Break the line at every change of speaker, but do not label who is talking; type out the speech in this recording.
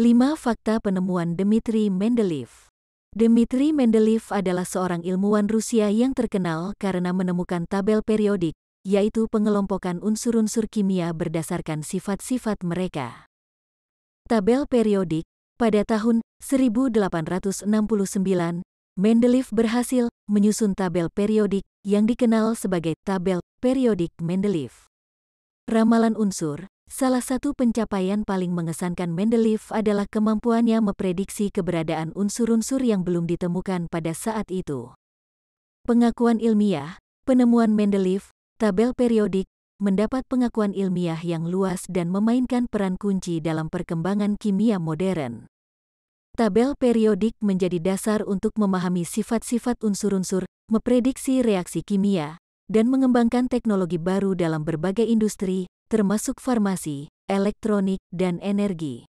5 Fakta Penemuan Dmitri Mendeleev Dmitri Mendeleev adalah seorang ilmuwan Rusia yang terkenal karena menemukan tabel periodik, yaitu pengelompokan unsur-unsur kimia berdasarkan sifat-sifat mereka. Tabel periodik, pada tahun 1869, Mendeleev berhasil menyusun tabel periodik yang dikenal sebagai tabel periodik Mendeleev. Ramalan unsur, Salah satu pencapaian paling mengesankan Mendeleev adalah kemampuannya memprediksi keberadaan unsur-unsur yang belum ditemukan pada saat itu. Pengakuan ilmiah, penemuan Mendeleev, tabel periodik, mendapat pengakuan ilmiah yang luas dan memainkan peran kunci dalam perkembangan kimia modern. Tabel periodik menjadi dasar untuk memahami sifat-sifat unsur-unsur, memprediksi reaksi kimia, dan mengembangkan teknologi baru dalam berbagai industri, termasuk farmasi, elektronik, dan energi.